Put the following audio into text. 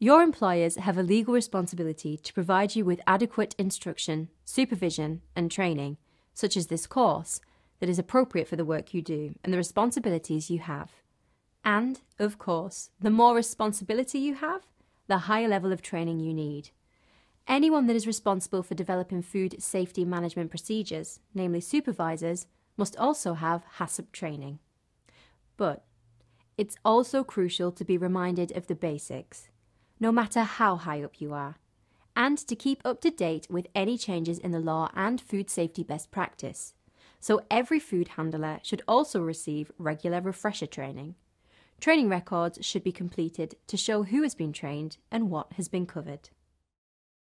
Your employers have a legal responsibility to provide you with adequate instruction, supervision, and training, such as this course, that is appropriate for the work you do and the responsibilities you have. And, of course, the more responsibility you have, the higher level of training you need. Anyone that is responsible for developing food safety management procedures, namely supervisors, must also have HACCP training. But it's also crucial to be reminded of the basics no matter how high up you are, and to keep up to date with any changes in the law and food safety best practice. So every food handler should also receive regular refresher training. Training records should be completed to show who has been trained and what has been covered.